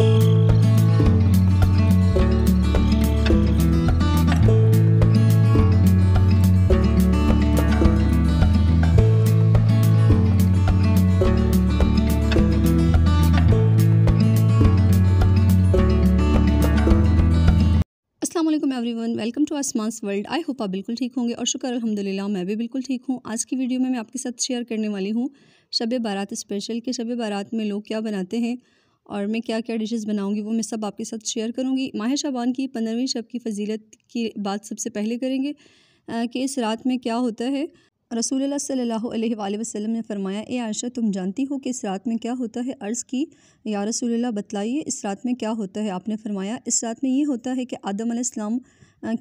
everyone welcome to Aasman world I hope आप बिल्कुल ठीक होंगे और शुक्र अलहमदिल्ला मैं भी बिल्कुल ठीक हूँ आज की वीडियो में मैं आपके साथ शेयर करने वाली हूँ शब बारात स्पेशल के शब बारात में लोग क्या बनाते हैं और मैं क्या क्या डिशेस बनाऊंगी वो मैं सब आपके साथ शेयर करूंगी माह शाबान की पंद्रहवीं शब की फजीलत की बात सबसे पहले करेंगे कि इस रात में क्या होता है रसूल सल्ला वसलम ने फरमाया ए आयशा तुम जानती हो कि इस रात में क्या होता है अर्ज़ की या रसूल बतलाइए इस रात में क्या होता है आपने फरमाया इस रात में ये होता है कि आदम अलैहिस्सलाम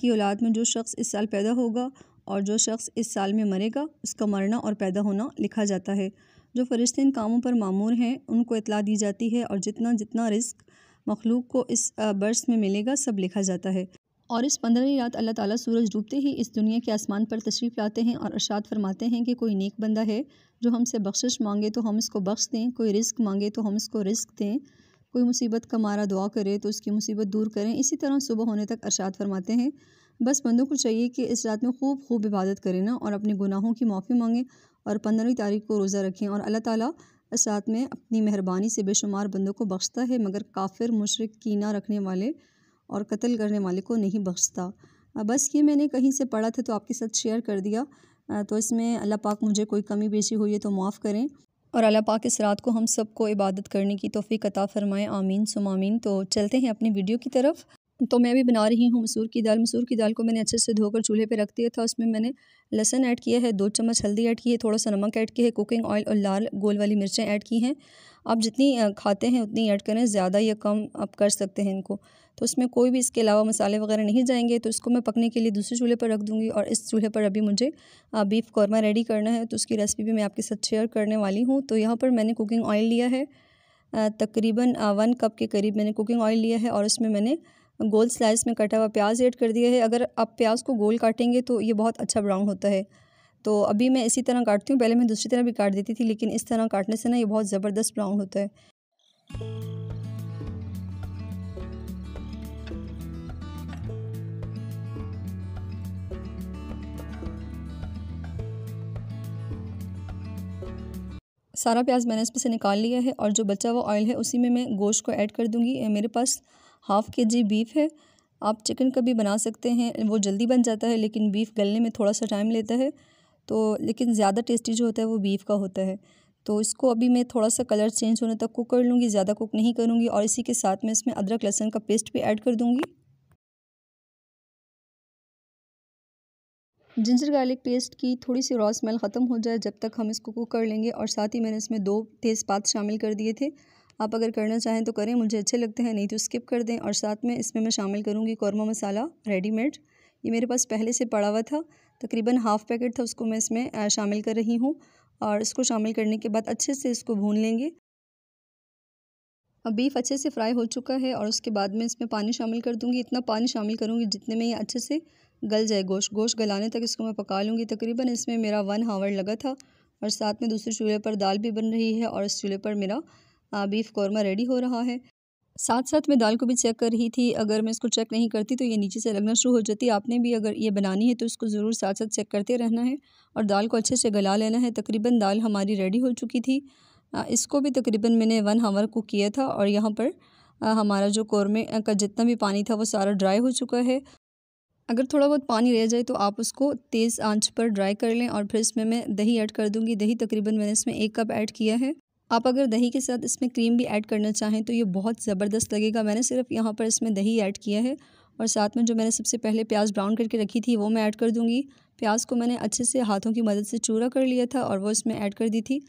की औलाद में जो शख्स इस साल पैदा होगा और जो शख्स इस साल में मरेगा उसका मरना और पैदा होना लिखा जाता है जो फ़रिश्ते इन कामों पर मामूर हैं उनको इतला दी जाती है और जितना जितना रिस्क मखलूक को इस बर्स में मिलेगा सब लिखा जाता है और इस पंद्रहवीं रात अल्लाह ताला सूरज डूबते ही इस दुनिया के आसमान पर तशरीफ़ लाते हैं और अर्शात फरमाते हैं कि कोई नेक बंदा है जो हमसे बख्शिश मांगे तो हम इसको बख्श दें कोई रिस्क मांगे तो हम इसको रिस्क दें कोई मुसीबत का मारा दुआ करे तो उसकी मुसीबत दूर करें इसी तरह सुबह होने तक अर्शात फरमाते हैं बस बंदों को चाहिए कि इस रात में खूब खूब इबादत करें ना और अपने गुनाहों की माफ़ी मांगें और पंद्रहवीं तारीख को रोज़ा रखें और अल्लाह ताली इस रात में अपनी मेहरबानी से बेशुमार बंदों को बख्शता है मगर काफिर मुशरक कीना रखने वाले और कत्ल करने वाले को नहीं बख्शता बस ये मैंने कहीं से पढ़ा था तो आपके साथ शेयर कर दिया तो इसमें अल्लाह पाक मुझे कोई कमी बेची हुई है तो माफ़ करें और अल्लाह पाक इस रात को हम सबको इबादत करने की तोफ़ी कता फ़रमाएँ आमीन सुमामीन तो चलते हैं अपनी वीडियो की तरफ तो मैं भी बना रही हूँ मसूर की दाल मसूर की दाल को मैंने अच्छे से धोकर चूल्हे पे रख दिया था उसमें मैंने लहसन ऐड किया है दो चम्मच हल्दी ऐड की है थोड़ा सा नमक ऐड किया है कुकिंग ऑयल और लाल गोल वाली मिर्चें ऐड की हैं आप जितनी खाते हैं उतनी ऐड करें ज़्यादा या कम आप कर सकते हैं इनको तो उसमें कोई भी इसके अलावा मसाले वगैरह नहीं जाएंगे तो इसको मैं पकने के लिए दूसरे चूल्हे पर रख दूँगी और इस चूल्हे पर अभी मुझे बीफ कौरमा रेडी करना है तो उसकी रेसिपी भी मैं आपके साथ शेयर करने वाली हूँ तो यहाँ पर मैंने कुकिंग ऑयल लिया है तकरीबन वन कप के करीब मैंने कुकिंग ऑयल लिया है और उसमें मैंने गोल स्लाइस में कटा हुआ प्याज ऐड कर दिया है अगर आप प्याज को गोल काटेंगे तो ये बहुत अच्छा ब्राउन होता है तो अभी मैं इसी तरह काटती हूँ पहले मैं दूसरी तरह भी काट देती थी लेकिन इस तरह काटने से ना ये बहुत ज़बरदस्त ब्राउन होता है सारा प्याज मैंने इसमें से निकाल लिया है और जो बचा हुआ ऑयल है उसी में मैं गोश्त को ऐड कर दूंगी मेरे पास हाफ़ के जी बीफ है आप चिकन का भी बना सकते हैं वो जल्दी बन जाता है लेकिन बीफ गलने में थोड़ा सा टाइम लेता है तो लेकिन ज़्यादा टेस्टी जो होता है वो बीफ का होता है तो इसको अभी मैं थोड़ा सा कलर चेंज होने तक कुक कर लूँगी ज़्यादा कुक नहीं करूँगी और इसी के साथ मैं इसमें अदरक लहसन का पेस्ट भी ऐड कर दूँगी जिंजर गार्लिक पेस्ट की थोड़ी सी रॉ स्मेल ख़त्म हो जाए जब तक हम इसको कुक कर लेंगे और साथ ही मैंने इसमें दो तेज़पात शामिल कर दिए थे आप अगर करना चाहें तो करें मुझे अच्छे लगते हैं नहीं तो स्किप कर दें और साथ में इसमें मैं शामिल करूँगी कौरमा मसाला रेडीमेड ये मेरे पास पहले से पड़ा हुआ था तकरीबन हाफ़ पैकेट था उसको मैं इसमें शामिल कर रही हूँ और इसको शामिल करने के बाद अच्छे से इसको भून लेंगे अब बीफ अच्छे से फ्राई हो चुका है और उसके बाद में इसमें पानी शामिल कर दूँगी इतना पानी शामिल करूँगी जितने में ये अच्छे से गल जाए गोश गोश्त गलाने तक इसको मैं पका लूँगी तकरीबन इसमें मेरा वन हावर लगा था और साथ में दूसरे चूल्हे पर दाल भी बन रही है और इस चूल्हे पर मेरा बीफ़ कौरमा रेडी हो रहा है साथ साथ मैं दाल को भी चेक कर रही थी अगर मैं इसको चेक नहीं करती तो ये नीचे से लगना शुरू हो जाती आपने भी अगर ये बनानी है तो इसको ज़रूर साथ साथ चेक करते रहना है और दाल को अच्छे से गला लेना है तकरीबन दाल हमारी रेडी हो चुकी थी इसको भी तकरीबन मैंने वन हावर कुक किया था और यहाँ पर हमारा जो कौरमे का जितना भी पानी था वो सारा ड्राई हो चुका है अगर थोड़ा बहुत पानी रह जाए तो आप उसको तेज़ आंच पर ड्राई कर लें और फिर इसमें मैं दही ऐड कर दूंगी दही तकरीबन मैंने इसमें एक कप ऐड किया है आप अगर दही के साथ इसमें क्रीम भी ऐड करना चाहें तो ये बहुत ज़बरदस्त लगेगा मैंने सिर्फ यहाँ पर इसमें दही ऐड किया है और साथ में जो मैंने सबसे पहले प्याज ब्राउन करके रखी थी वो मैं ऐड कर दूँगी प्याज को मैंने अच्छे से हाथों की मदद से चूरा कर लिया था और वो इसमें ऐड कर दी थी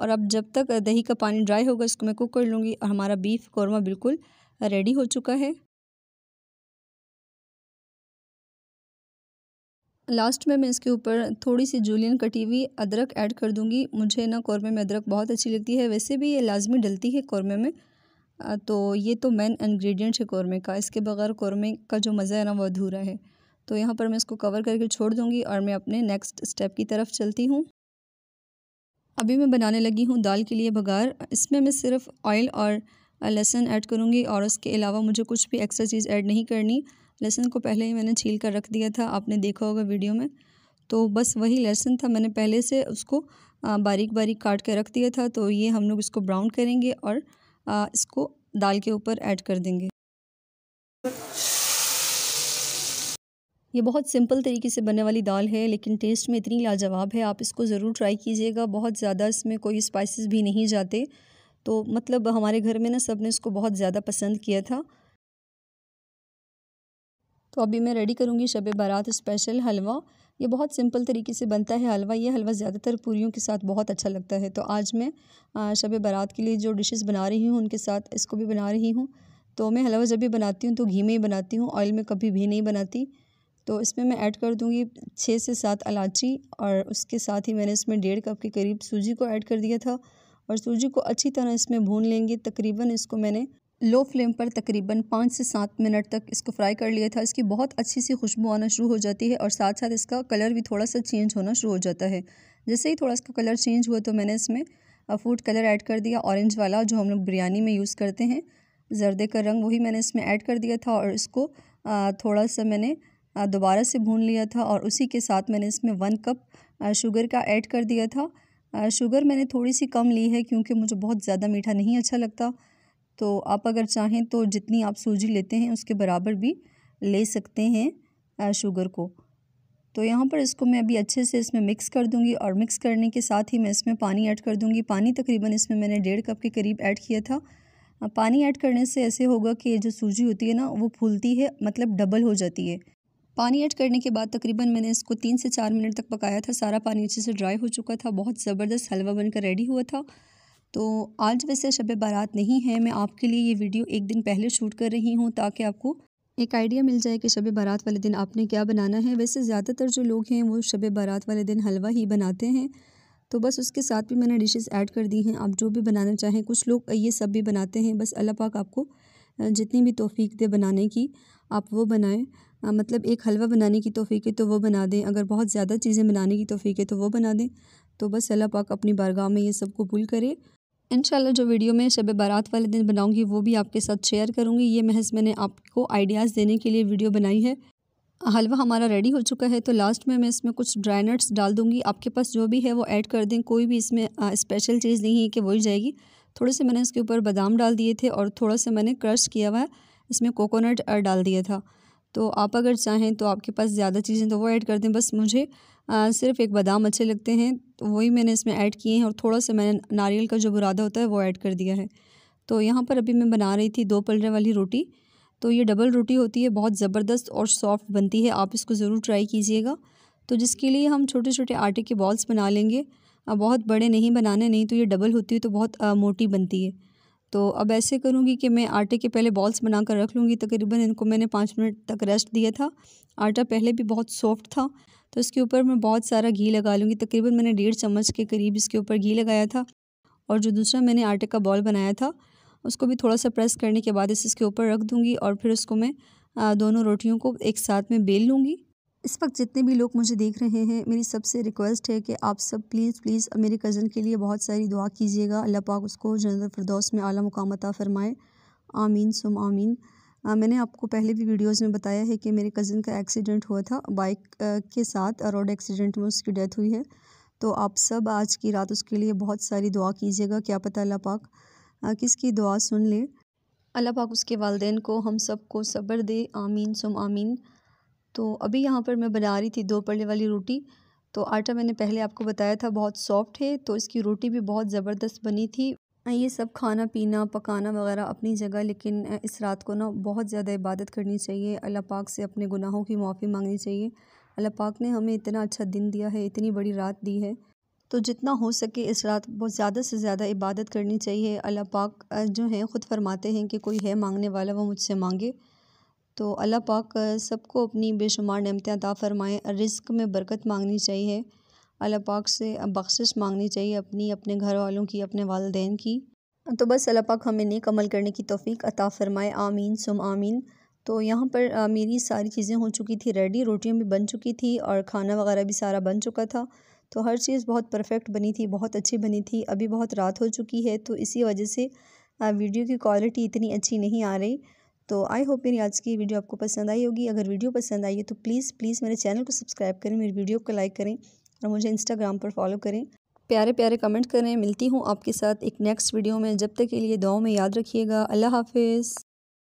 और अब जब तक दही का पानी ड्राई होगा इसको मैं कुक कर लूँगी और हमारा बीफ कौरमा बिल्कुल रेडी हो चुका है लास्ट में मैं इसके ऊपर थोड़ी सी जूलियन कटी हुई अदरक ऐड कर दूँगी मुझे ना कौरमे में अदरक बहुत अच्छी लगती है वैसे भी ये लाजमी डलती है कौरमे में तो ये तो मेन इन्ग्रीडियंट है कौरमे का इसके बगैर कौरमे का जो मज़ा है ना वो अधूरा है तो यहाँ पर मैं इसको कवर करके छोड़ दूँगी और मैं अपने नेक्स्ट स्टेप की तरफ चलती हूँ अभी मैं बनाने लगी हूँ दाल के लिए बघार इसमें मैं सिर्फ ऑयल और लहसुन ऐड करूँगी और उसके अलावा मुझे कुछ भी एक्स्ट्रा चीज़ ऐड नहीं करनी लहसुन को पहले ही मैंने छील कर रख दिया था आपने देखा होगा वीडियो में तो बस वही लहसुन था मैंने पहले से उसको बारीक बारीक काट के रख दिया था तो ये हम लोग इसको ब्राउन करेंगे और इसको दाल के ऊपर ऐड कर देंगे ये बहुत सिंपल तरीके से बनने वाली दाल है लेकिन टेस्ट में इतनी लाजवाब है आप इसको ज़रूर ट्राई कीजिएगा बहुत ज़्यादा इसमें कोई स्पाइसेस भी नहीं जाते तो मतलब हमारे घर में ना सब ने इसको बहुत ज़्यादा पसंद किया था तो अभी मैं रेडी करूँगी शब बारात स्पेशल हलवा ये बहुत सिंपल तरीके से बनता है हलवा ये हलवा ज़्यादातर पूरियों के साथ बहुत अच्छा लगता है तो आज मैं शब बारात के लिए जो डिशेस बना रही हूँ उनके साथ इसको भी बना रही हूँ तो मैं हलवा जब भी बनाती हूँ तो घी में ही बनाती हूँ ऑयल में कभी भी नहीं बनाती तो इसमें मैं ऐड कर दूँगी छः से सात इलायची और उसके साथ ही मैंने इसमें डेढ़ कप के करीब सूजी को ऐड कर दिया था और सूजी को अच्छी तरह इसमें भून लेंगे तकरीबन इसको मैंने लो फ्लेम पर तकरीबन पाँच से सात मिनट तक इसको फ्राई कर लिया था इसकी बहुत अच्छी सी खुशबू आना शुरू हो जाती है और साथ साथ इसका कलर भी थोड़ा सा चेंज होना शुरू हो जाता है जैसे ही थोड़ा इसका कलर चेंज हुआ तो मैंने इसमें फूड कलर ऐड कर दिया ऑरेंज वाला जो हम लोग बिरयानी में यूज़ करते हैं जर्दे का रंग वही मैंने इसमें ऐड कर दिया था और इसको थोड़ा सा मैंने दोबारा से भून लिया था और उसी के साथ मैंने इसमें वन कप शुगर का ऐड कर दिया था शुगर मैंने थोड़ी सी कम ली है क्योंकि मुझे बहुत ज़्यादा मीठा नहीं अच्छा लगता तो आप अगर चाहें तो जितनी आप सूजी लेते हैं उसके बराबर भी ले सकते हैं शुगर को तो यहाँ पर इसको मैं अभी अच्छे से इसमें मिक्स कर दूँगी और मिक्स करने के साथ ही मैं इसमें पानी ऐड कर दूँगी पानी तकरीबन इसमें मैंने डेढ़ कप के करीब ऐड किया था पानी ऐड करने से ऐसे होगा कि जो सूजी होती है ना वो फूलती है मतलब डबल हो जाती है पानी ऐड करने के बाद तकरीबन मैंने इसको तीन से चार मिनट तक पकाया था सारा पानी अच्छे से ड्राई हो चुका था बहुत ज़बरदस्त हलवा बनकर रेडी हुआ था तो आज वैसे शब बारात नहीं है मैं आपके लिए ये वीडियो एक दिन पहले शूट कर रही हूँ ताकि आपको एक आइडिया मिल जाए कि शब बारात वाले दिन आपने क्या बनाना है वैसे ज़्यादातर जो लोग हैं वो शब बारात वाले दिन हलवा ही बनाते हैं तो बस उसके साथ भी मैंने डिशेस ऐड कर दी हैं आप जो भी बनाना चाहें कुछ लोग ये सब भी बनाते हैं बस अल्लाह पाक आपको जितनी भी तोफ़ी दे बनाने की आप वो बनाएं मतलब एक हलवा बनाने की तोफ़ी है तो वो बना दें अगर बहुत ज़्यादा चीज़ें बनाने की तोफ़ी है तो वो बना दें तो बस अल्लाह पाक अपनी बारगाह में ये सब कबूल करे इनशाला जो वीडियो मैं शब बारात वाले दिन बनाऊँगी वो भी आपके साथ शेयर करूँगी ये महज मैंने आपको आइडियाज़ देने के लिए वीडियो बनाई है हलवा हमारा रेडी हो चुका है तो लास्ट में मैं इसमें कुछ ड्राई नट्स डाल दूँगी आपके पास जो भी है वो ऐड कर दें कोई भी इसमें स्पेशल चीज़ नहीं है कि वही जाएगी थोड़े से मैंने इसके ऊपर बादाम डाल दिए थे और थोड़ा सा मैंने क्रश किया हुआ है इसमें कोकोनट डाल दिया था तो आप अगर चाहें तो आपके पास ज़्यादा चीज़ें तो वो ऐड कर दें बस मुझे आ, सिर्फ एक बादाम अच्छे लगते हैं वही मैंने इसमें ऐड किए हैं और थोड़ा सा मैंने नारियल का जो बुरादा होता है वो ऐड कर दिया है तो यहाँ पर अभी मैं बना रही थी दो पलने वाली रोटी तो ये डबल रोटी होती है बहुत ज़बरदस्त और सॉफ्ट बनती है आप इसको ज़रूर ट्राई कीजिएगा तो जिसके लिए हम छोटे छोटे आटे के बॉल्स बना लेंगे बहुत बड़े नहीं बनाने नहीं तो ये डबल होती है तो बहुत मोटी बनती है तो अब ऐसे करूँगी कि मैं आटे के पहले बॉल्स बना कर रख लूँगी तकरीबन इनको मैंने पाँच मिनट तक रेस्ट दिया था आटा पहले भी बहुत सॉफ्ट था तो इसके ऊपर मैं बहुत सारा घी लगा लूँगी तकरीबन मैंने डेढ़ चम्मच के करीब इसके ऊपर घी लगाया था और जो दूसरा मैंने आटे का बॉल बनाया था उसको भी थोड़ा सा प्रेस करने के बाद इसे इसके ऊपर रख दूँगी और फिर उसको मैं दोनों रोटियों को एक साथ में बेल लूँगी इस वक्त जितने भी लोग मुझे देख रहे हैं मेरी सबसे रिक्वेस्ट है कि आप सब प्लीज़ प्लीज़ मेरे कज़न के लिए बहुत सारी दुआ कीजिएगा अल्लाह पाक उसको जनरल फ़रदौस में आला मुकाम अता फ़रमाए आमीन सुम आमीन आ, मैंने आपको पहले भी वीडियोस में बताया है कि मेरे कज़न का एक्सीडेंट हुआ था बाइक के साथ रोड एक्सीडेंट में उसकी डेथ हुई है तो आप सब आज की रात उसके लिए बहुत सारी दुआ कीजिएगा क्या पता अल्लाह पाक किस किसकी दुआ सुन ले अल्लाह पाक उसके वालदेन को हम सब को सब्र दे आमीन सुम आमीन तो अभी यहाँ पर मैं बना रही थी दो पल्ले वाली रोटी तो आटा मैंने पहले आपको बताया था बहुत सॉफ्ट है तो इसकी रोटी भी बहुत ज़बरदस्त बनी थी ये सब खाना पीना पकाना वगैरह अपनी जगह लेकिन इस रात को ना बहुत ज़्यादा इबादत करनी चाहिए अल्लाह पाक से अपने गुनाहों की माफ़ी मांगनी चाहिए अल्लाह पाक ने हमें इतना अच्छा दिन दिया है इतनी बड़ी रात दी है तो जितना हो सके इस रात बहुत ज़्यादा से ज़्यादा इबादत करनी चाहिए अल्लाह पाक जो है ख़ुद फरमाते हैं कि कोई है मांगने वाला वो मुझसे मांगे तो अल्लाह पाक सबको अपनी बेशुमार नमतें अता फ़रमाएँ रिस्क में बरकत मांगनी चाहिए अल्लाह पाक से बख्शिश मांगनी चाहिए अपनी अपने घर वालों की अपने वालदेन की तो बस अल्लाह पाक हमें नेक अमल करने की तोफ़ी अता फ़रमाए आमीन सुम आमीन तो यहाँ पर आ, मेरी सारी चीज़ें हो चुकी थी रेडी रोटियाँ भी बन चुकी थी और खाना वगैरह भी सारा बन चुका था तो हर चीज़ बहुत परफेक्ट बनी थी बहुत अच्छी बनी थी अभी बहुत रात हो चुकी है तो इसी वजह से वीडियो की क्वालिटी इतनी अच्छी नहीं आ रही तो आई होप मेरी आज की वीडियो आपको पसंद आई होगी अगर वीडियो पसंद आई है तो प्लीज़ प्लीज़ मेरे चैनल को सब्सक्राइब करें मेरी वीडियो को लाइक करें और मुझे इंस्टाग्राम पर फॉलो करें प्यारे प्यारे कमेंट करें मिलती हूँ आपके साथ एक नेक्स्ट वीडियो में जब तक के लिए दुआओं में याद रखिएगा अल्लाह हाफिज़